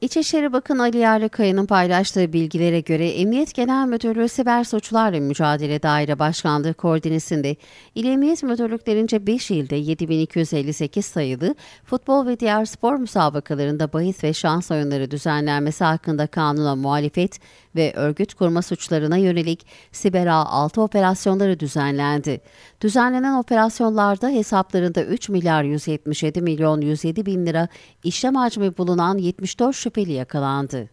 İçişleri Bakanı Ali Yerlikaya'nın paylaştığı bilgilere göre Emniyet Genel Müdürlüğü Siber Suçlarla Mücadele Daire Başkanlığı koordinesinde İl Emniyet Müdürlüklerince 5 ilde 7258 sayılı futbol ve diğer spor müsabakalarında bahis ve şans oyunları düzenlenmesi hakkında kanuna muhalefet ve örgüt kurma suçlarına yönelik Siber A6 operasyonları düzenlendi. Düzenlenen operasyonlarda hesaplarında 3 milyar 177 milyon 107 bin lira işlem hacmi bulunan 74 şüpheli şüpheli yakalandı.